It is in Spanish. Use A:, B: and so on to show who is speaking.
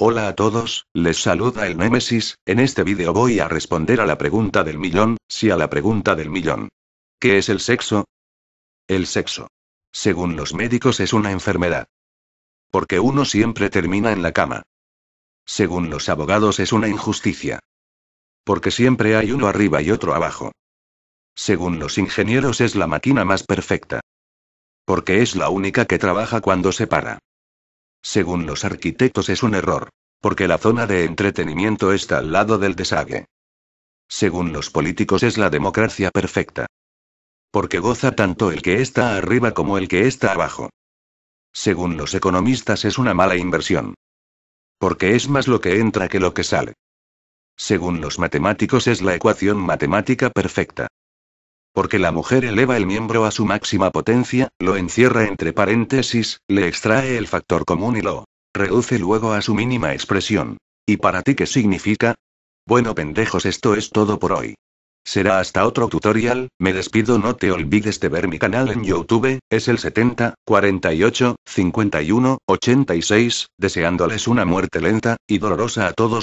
A: Hola a todos, les saluda el Némesis, en este vídeo voy a responder a la pregunta del millón, si a la pregunta del millón. ¿Qué es el sexo? El sexo. Según los médicos es una enfermedad. Porque uno siempre termina en la cama. Según los abogados es una injusticia. Porque siempre hay uno arriba y otro abajo. Según los ingenieros es la máquina más perfecta. Porque es la única que trabaja cuando se para. Según los arquitectos es un error. Porque la zona de entretenimiento está al lado del desagüe. Según los políticos es la democracia perfecta. Porque goza tanto el que está arriba como el que está abajo. Según los economistas es una mala inversión. Porque es más lo que entra que lo que sale. Según los matemáticos es la ecuación matemática perfecta porque la mujer eleva el miembro a su máxima potencia, lo encierra entre paréntesis, le extrae el factor común y lo reduce luego a su mínima expresión. ¿Y para ti qué significa? Bueno pendejos, esto es todo por hoy. Será hasta otro tutorial, me despido no te olvides de ver mi canal en Youtube, es el 70, 48, 51, 86, deseándoles una muerte lenta y dolorosa a todos